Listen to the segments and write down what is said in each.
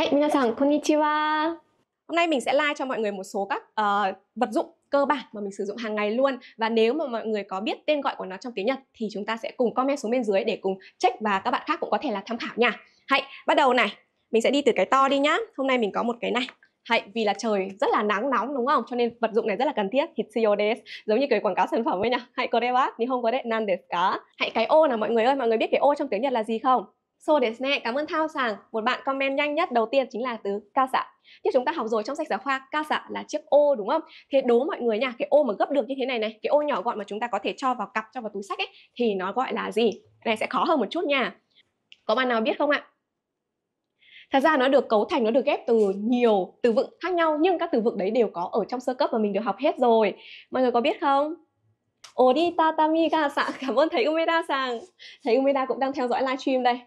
Mình là minasan konnichiwa. Hôm nay mình sẽ like cho mọi người một số các uh, vật dụng cơ bản mà mình sử dụng hàng ngày luôn và nếu mà mọi người có biết tên gọi của nó trong tiếng Nhật thì chúng ta sẽ cùng comment xuống bên dưới để cùng check và các bạn khác cũng có thể là tham khảo nha. Hãy bắt đầu này. Mình sẽ đi từ cái to đi nhá. Hôm nay mình có một cái này. Hãy vì là trời rất là nắng nóng đúng không? Cho nên vật dụng này rất là cần thiết. Hitsuyo desu. Giống như cái quảng cáo sản phẩm ấy nhỉ. Hãy có đấy bác, ni không có đấy nan desu cả. Hãy cái ô nào mọi người ơi, mọi người biết cái ô trong tiếng Nhật là gì không? So desne, cảm ơn Thao Sàng. Một bạn comment nhanh nhất đầu tiên chính là từ casa. như chúng ta học rồi trong sách giáo khoa casa là chiếc ô đúng không? Thế đố mọi người nha, cái ô mà gấp được như thế này này, cái ô nhỏ gọn mà chúng ta có thể cho vào cặp, cho vào túi sách ấy, thì nó gọi là gì? này sẽ khó hơn một chút nha. Có bạn nào biết không ạ? thật ra nó được cấu thành nó được ghép từ nhiều từ vựng khác nhau nhưng các từ vựng đấy đều có ở trong sơ cấp mà mình được học hết rồi mọi người có biết không Ori tatami ga sẵn cảm ơn thầy Umeda sàng thầy Umeda cũng đang theo dõi livestream đây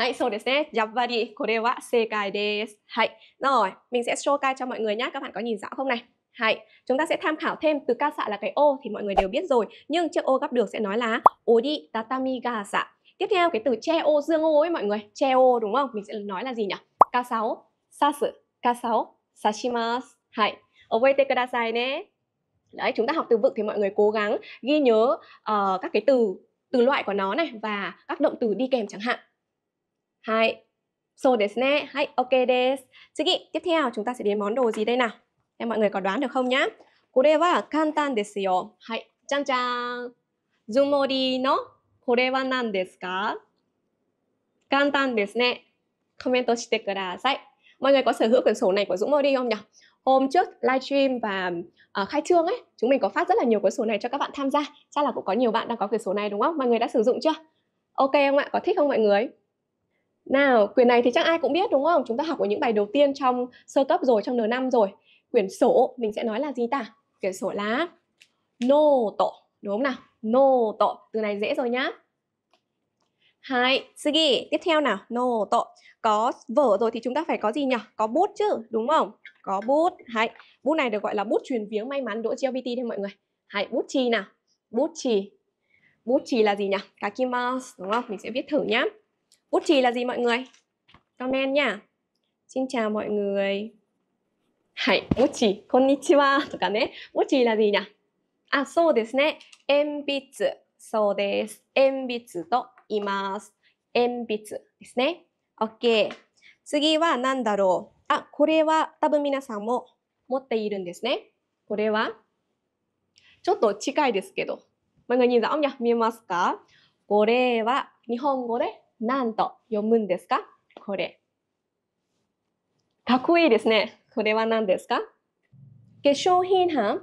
はい、そうですね。やっぱり、これは正解です。はい. Rồi, mình sẽ show ca cho mọi người nhé. Các bạn có nhìn rõ không này? hãy chúng ta sẽ tham khảo thêm từ ca casa là cái ô thì mọi người đều biết rồi. Nhưng chiếc ô gấp được sẽ nói là odi tatami ga gasa. Tiếp theo cái từ che ô dương ô ấy mọi người, che ô đúng không? Mình sẽ nói là gì nhỉ? Kasao, sasu, kasao, sashimasu. Hay, obete kudasai ne. Đấy, chúng ta học từ vựng thì mọi người cố gắng ghi nhớ uh, các cái từ từ loại của nó này và các động từ đi kèm chẳng hạn hai, hai, so ok はい。そうですね。はい、OK tiếp theo chúng ta sẽ đến món đồ gì đây nào? Em mọi người có đoán được không nhá? hai, chan chan, no, kore wa nan Mọi người có sở hữu quyển sổ này của Dũng Mori không nhỉ? Hôm trước livestream và uh, khai trương ấy, chúng mình có phát rất là nhiều quyển sổ này cho các bạn tham gia. Chắc là cũng có nhiều bạn đang có quyển sổ này đúng không? Mọi người đã sử dụng chưa? Ok không ạ? Có thích không mọi người? Nào, quyển này thì chắc ai cũng biết đúng không? Chúng ta học ở những bài đầu tiên trong sơ cấp rồi, trong N5 rồi. Quyển sổ mình sẽ nói là gì ta? Quyển sổ lá là noto, đúng không nào? Noto, từ này dễ rồi nhá. Hai, sugi, tiếp theo nào, noto. Có vở rồi thì chúng ta phải có gì nhỉ? Có bút chứ, đúng không? Có bút, hay. Bút này được gọi là bút truyền viếng may mắn đỗ GLBT đây mọi người. Hay, bút chì nào, bút chì. Bút chì là gì nhỉ? Kakimasu, đúng không? Mình sẽ viết thử nhá. b ちいらず ì là gì mọi n g ư ち i comment はい、もち、こんにちはとかね。もちいらずいいな。あ、そうですね。鉛筆。そうです。鉛筆と言います。鉛筆ですね。OK。次は何だろう。あ、これは多分皆さんも持っているんですね。これはちょっと近いですけど。マガニーザ、あ、ゃ、見えますかこれは日本語でなんと読むんですかこれ。かっこいいですね。これは何ですか化粧品 hả?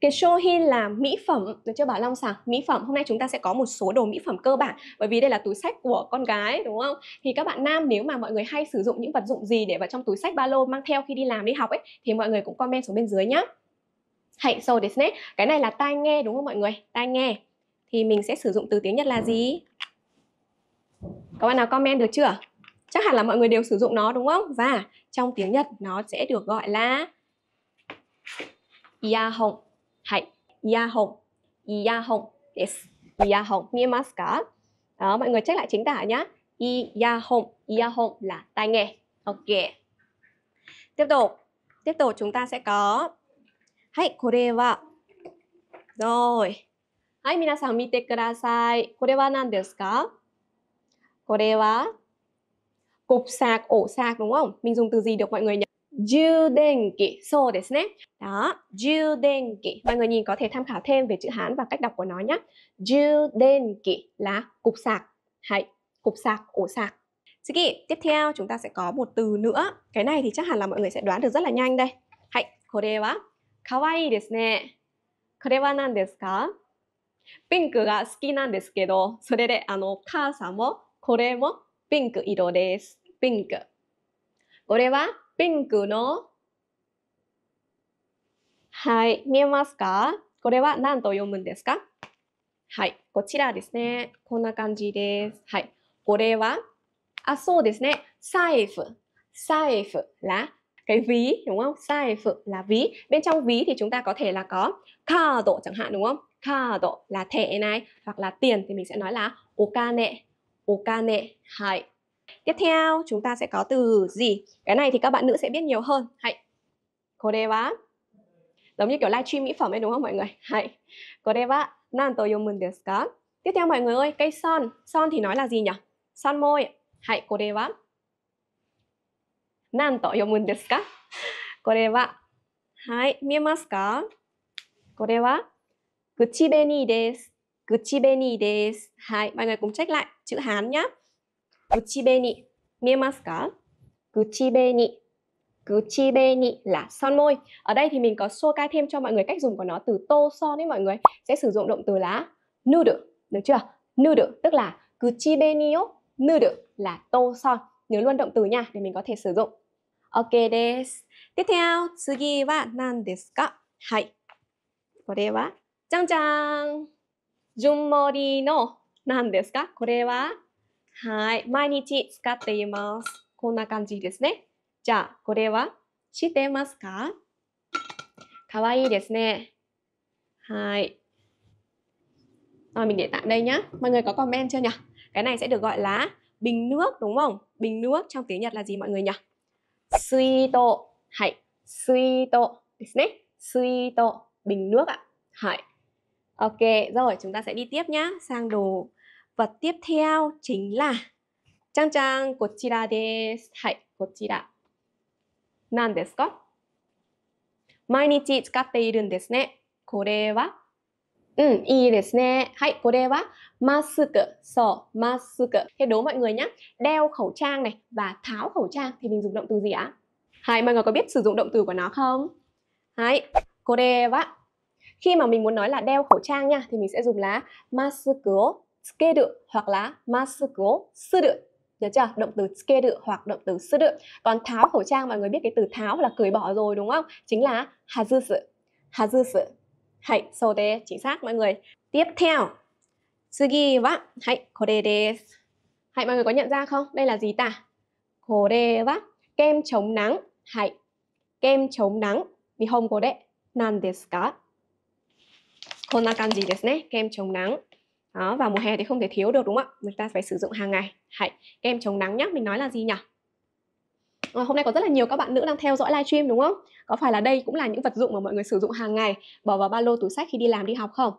Cái shohin là mỹ phẩm, được chưa Bảo Long Sảng? Mỹ phẩm, hôm nay chúng ta sẽ có một số đồ mỹ phẩm cơ bản Bởi vì đây là túi sách của con gái, đúng không? Thì các bạn nam nếu mà mọi người hay sử dụng những vật dụng gì để vào trong túi sách ba lô mang theo khi đi làm, đi học ấy Thì mọi người cũng comment xuống bên dưới nhá Hãy so this next. Cái này là tai nghe đúng không mọi người? Tai nghe Thì mình sẽ sử dụng từ tiếng Nhật là gì? Có bạn nào comment được chưa? Chắc hẳn là mọi người đều sử dụng nó đúng không? Và trong tiếng Nhật nó sẽ được gọi là yahong. Hay yahong, yahong, Yes yahong. hồng Nghe Đó, mọi người check lại chính tả nhá Yahong, yahong là tai nghe Ok Tiếp tục Tiếp tục chúng ta sẽ có Hãy, kore wa Rồi Hãy, minasan mite kudasai Kore wa nan desu ka? cục sạc, ổ sạc đúng không? Mình dùng từ gì được mọi người nhỉ? Judenki, so đấy ne Đó, Judenki. Mọi người nhìn có thể tham khảo thêm về chữ Hán và cách đọc của nó nhé. Judenki là cục sạc, hay cục sạc, ổ sạc. Siki, tiếp theo chúng ta sẽ có một từ nữa. Cái này thì chắc hẳn là mọi người sẽ đoán được rất là nhanh đây. Hãy, kore wa kawaii desu ne. Kore wa nan desu ka? Pink ga suki nan desu kedo, sore de ano mo これもピンク色です。ピンク。これはピンクの、はい、見えますかこれは何と読むんですかはい、こちらですね。こんな感じです。はい、これは、あ、そうですね。財布。財布 là cái ví đúng không? Sai phự là ví. Bên trong ví thì chúng ta có thể là có card chẳng hạn đúng không? Card là thẻ này hoặc là tiền thì mình sẽ nói là okane. okane hãy tiếp theo chúng ta sẽ có từ gì cái này thì các bạn nữ sẽ biết nhiều hơn hãy kore wa giống như kiểu livestream mỹ phẩm ấy đúng không mọi người hãy kore wa nan yomun desu ka tiếp theo mọi người ơi cây son son thì nói là gì nhỉ son môi hãy kore wa nan yomun desu ka kore wa hãy miemasu ka kore wa beni desu beni desu hãy mọi người cùng check lại chữ Hán nhá. Guchibeni, miemasu ka? Guchibeni, guchibeni là son môi. Ở đây thì mình có xô cai thêm cho mọi người cách dùng của nó từ tô son đấy mọi người. Sẽ sử dụng động từ là, nude, được chưa? Nude tức là guchibeni yo nude là tô son. Nhớ luôn động từ nha để mình có thể sử dụng. OK tiếp theo, tsugi wa nan desu ka? Hai. Kore wa no. 何ですかこれははい。毎日使っています。こんな感じですね。じゃあ、これは知ってますかかわいいですね。はい. À, mình để tạm đây nhá. Mọi người có comment chưa nhỉ? Cái này sẽ được gọi là bình nước đúng không? Bình nước trong tiếng Nhật là gì mọi người nhỉ? Suito. Hãy. Suito. ですね. Suito. Bình nước ạ. Hãy. Ok, rồi chúng ta sẽ đi tiếp nhá. Sang đồ và tiếp theo chính là trang trang của chị ra hãy của chị ra nan desu ka 毎日使っているんですねこれはうん、いいですね。はい、これは đố mọi người nhé. Đeo khẩu trang này và tháo khẩu trang thì mình dùng động từ gì ạ? Hai mọi người có biết sử dụng động từ của nó không? Hai, kore Khi mà mình muốn nói là đeo khẩu trang nha thì mình sẽ dùng là mask tsukeru hoặc là masku wo suru được chưa? Động từ tsukeru hoặc động từ suru. Còn tháo khẩu trang mọi người biết cái từ tháo là cởi bỏ rồi đúng không? Chính là hazusu. Hazusu. Hãy, so de, chính xác mọi người. Tiếp theo. sugi wa, hãy, kore desu. Hãy mọi người có nhận ra không? Đây là gì ta? Kore wa, kem chống nắng. Hãy, kem chống nắng. đi Nihongo de, nan desu ka? こんな感じですね。kem chống nắng đó và mùa hè thì không thể thiếu được đúng không ạ người ta phải sử dụng hàng ngày hãy kem chống nắng nhá mình nói là gì nhỉ à, hôm nay có rất là nhiều các bạn nữ đang theo dõi livestream đúng không có phải là đây cũng là những vật dụng mà mọi người sử dụng hàng ngày bỏ vào ba lô túi sách khi đi làm đi học không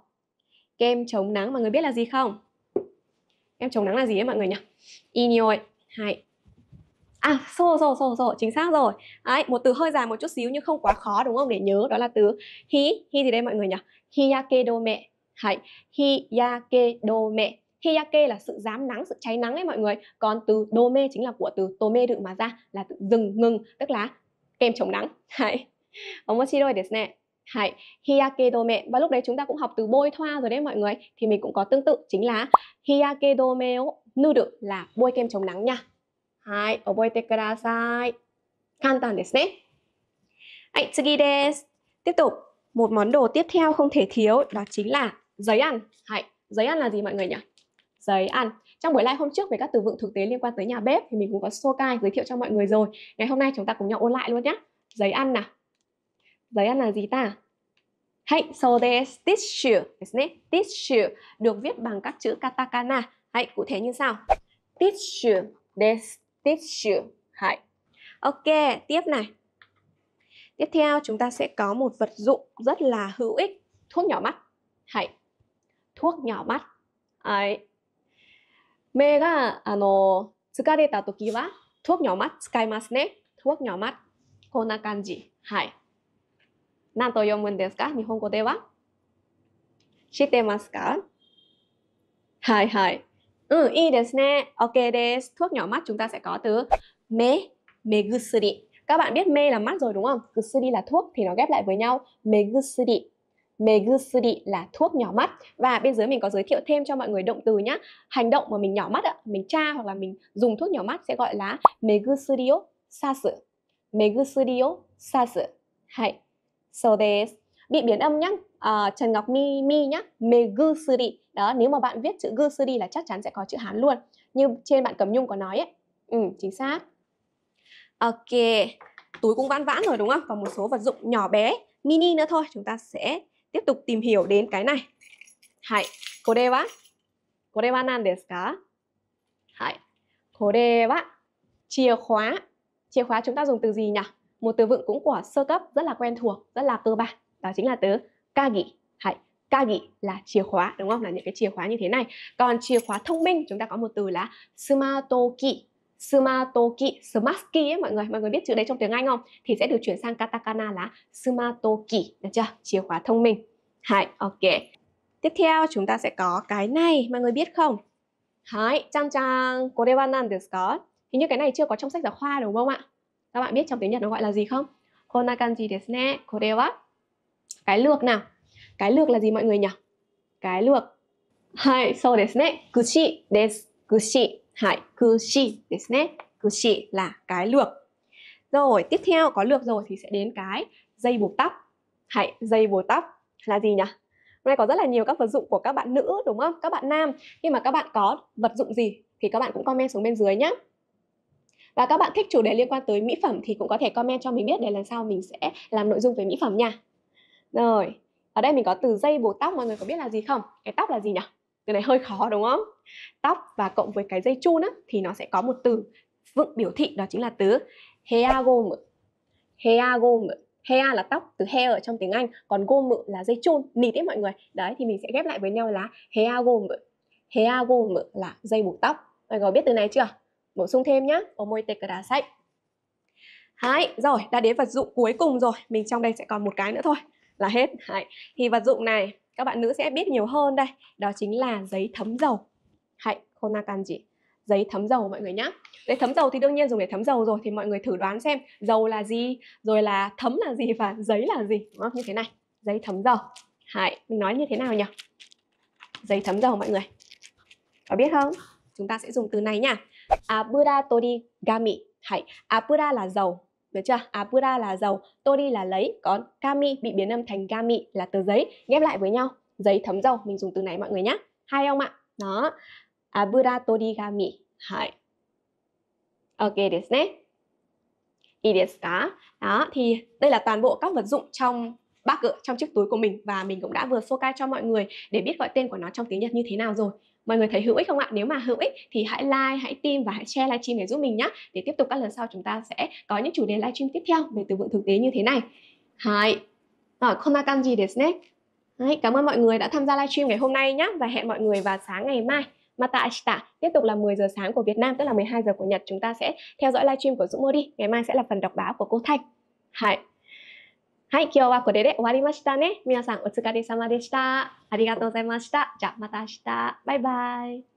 kem chống nắng mọi người biết là gì không kem chống nắng là gì ấy mọi người nhỉ inioi hay À, so so so so, chính xác rồi. Đấy, một từ hơi dài một chút xíu nhưng không quá khó đúng không để nhớ, đó là từ hi, hi gì đây mọi người nhỉ? Hiyakedome. Hãy hiyake dome. Hiyake là sự dám nắng, sự cháy nắng ấy mọi người. Còn từ dome chính là của từ tome đựng mà ra là tự dừng ngừng, tức là kem chống nắng. Hãy. Omochiroi desu ne. Hãy, hiyake dome và lúc đấy chúng ta cũng học từ bôi thoa rồi đấy mọi người thì mình cũng có tương tự chính là hiyake dome o nudu là bôi kem chống nắng nha. Hãy, oboete kudasai. Kantan desu ne. Hãy, tsugi desu. Tiếp tục, một món đồ tiếp theo không thể thiếu đó chính là giấy ăn hãy giấy ăn là gì mọi người nhỉ giấy ăn trong buổi live hôm trước về các từ vựng thực tế liên quan tới nhà bếp thì mình cũng có sô cai giới thiệu cho mọi người rồi ngày hôm nay chúng ta cùng nhau ôn lại luôn nhé giấy ăn nào giấy ăn là gì ta hãy so there's tissue tissue được viết bằng các chữ katakana hãy cụ thể như sau tissue there's tissue hãy ok tiếp này tiếp theo chúng ta sẽ có một vật dụng rất là hữu ích thuốc nhỏ mắt hãy thuốc nhỏ mắt ấy mê ga ano à, tsukareta toki wa thuốc nhỏ mắt tsukaimasu ne thuốc nhỏ mắt konna ừ, Ok desu. Thuốc nhỏ mắt chúng ta sẽ có từ me, megusuri. Các bạn biết me là mắt rồi đúng không? Gusuri là thuốc thì nó ghép lại với nhau. Megusuri Megusuri là thuốc nhỏ mắt và bên dưới mình có giới thiệu thêm cho mọi người động từ nhá. Hành động mà mình nhỏ mắt ạ, mình tra hoặc là mình dùng thuốc nhỏ mắt sẽ gọi là Megusuri o sasu. Megusuri o sasu. Hay. So this. Bị biến âm nhá. À, Trần Ngọc Mi Mi nhá. Megusuri. Đó, nếu mà bạn viết chữ gusuri là chắc chắn sẽ có chữ Hán luôn. Như trên bạn cầm Nhung có nói ấy. Ừ, chính xác. Ok. Túi cũng vãn vãn rồi đúng không? Còn một số vật dụng nhỏ bé mini nữa thôi chúng ta sẽ tiếp tục tìm hiểu đến cái này. Hãy, cô wa, cô wa nan desu ka? Hãy, cô wa, chìa khóa. Chìa khóa chúng ta dùng từ gì nhỉ? Một từ vựng cũng của sơ cấp rất là quen thuộc, rất là cơ bản. Đó chính là từ kagi. Hãy, kagi là chìa khóa đúng không? Là những cái chìa khóa như thế này. Còn chìa khóa thông minh chúng ta có một từ là smartoki sumatoki, sumaski ấy mọi người, mọi người biết chữ đấy trong tiếng Anh không? Thì sẽ được chuyển sang katakana là sumatoki, được chưa? Chìa khóa thông minh. Hai, ok. Tiếp theo chúng ta sẽ có cái này, mọi người biết không? Hai, chang chang, kore wa nan desu ka? Hình như cái này chưa có trong sách giáo khoa đúng không ạ? Các bạn biết trong tiếng Nhật nó gọi là gì không? Kona desu ne, kore wa. Cái lược nào? Cái lược là gì mọi người nhỉ? Cái lược. Hai, so desu ne, kushi desu, kushi. はい、kushi ですね。kushi là cái lược. Rồi, tiếp theo có lược rồi thì sẽ đến cái dây buộc tóc. Hãy dây buộc tóc là gì nhỉ? Hôm nay có rất là nhiều các vật dụng của các bạn nữ đúng không? Các bạn nam, nhưng mà các bạn có vật dụng gì thì các bạn cũng comment xuống bên dưới nhé. Và các bạn thích chủ đề liên quan tới mỹ phẩm thì cũng có thể comment cho mình biết để lần sau mình sẽ làm nội dung về mỹ phẩm nha. Rồi, ở đây mình có từ dây buộc tóc, mọi người có biết là gì không? Cái tóc là gì nhỉ? cái này hơi khó đúng không tóc và cộng với cái dây chun á thì nó sẽ có một từ vựng biểu thị đó chính là từ hair gồm hair là tóc từ hair ở trong tiếng anh còn gồm là dây chun nịt ấy mọi người đấy thì mình sẽ ghép lại với nhau là hair gồm là dây buộc tóc mọi người biết từ này chưa bổ sung thêm nhá omoite kudasai Đấy, rồi, đã đến vật dụng cuối cùng rồi Mình trong đây sẽ còn một cái nữa thôi Là hết Đấy. Thì vật dụng này các bạn nữ sẽ biết nhiều hơn đây đó chính là giấy thấm dầu hãy konakanji giấy thấm dầu mọi người nhé giấy thấm dầu thì đương nhiên dùng để thấm dầu rồi thì mọi người thử đoán xem dầu là gì rồi là thấm là gì và giấy là gì đúng không? như thế này giấy thấm dầu hãy mình nói như thế nào nhỉ giấy thấm dầu mọi người có biết không chúng ta sẽ dùng từ này nha abura tori gami hãy abura là dầu được chưa? Apura à, là dầu, tori là lấy, còn kami bị biến âm thành gami là tờ giấy, ghép lại với nhau. Giấy thấm dầu, mình dùng từ này mọi người nhé. Hay không ạ? Đó. Abura à, tori gami. Hai. Ok ですね。いいですか? Đó thì đây là toàn bộ các vật dụng trong bác ở trong chiếc túi của mình và mình cũng đã vừa show cho mọi người để biết gọi tên của nó trong tiếng Nhật như thế nào rồi. Mọi người thấy hữu ích không ạ? Nếu mà hữu ích thì hãy like, hãy tim và hãy share livestream để giúp mình nhé. Để tiếp tục các lần sau chúng ta sẽ có những chủ đề livestream tiếp theo về từ vựng thực tế như thế này. Hai. Rồi, kanji desu ne. Đấy, cảm ơn mọi người đã tham gia livestream ngày hôm nay nhé và hẹn mọi người vào sáng ngày mai. Mata Ashita tiếp tục là 10 giờ sáng của Việt Nam tức là 12 giờ của Nhật chúng ta sẽ theo dõi livestream của Dũng Mô đi. Ngày mai sẽ là phần đọc báo của cô Thanh. Hãy はい、今日はこれで終わりましたね。皆さんお疲れ様でした。ありがとうございました。じゃあまた明日。バイバイ。